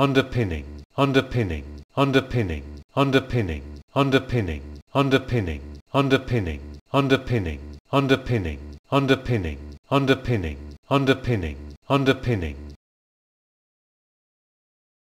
underpinning, underpinning, underpinning, underpinning, underpinning, underpinning, underpinning, underpinning, underpinning, underpinning, underpinning, underpinning, underpinning,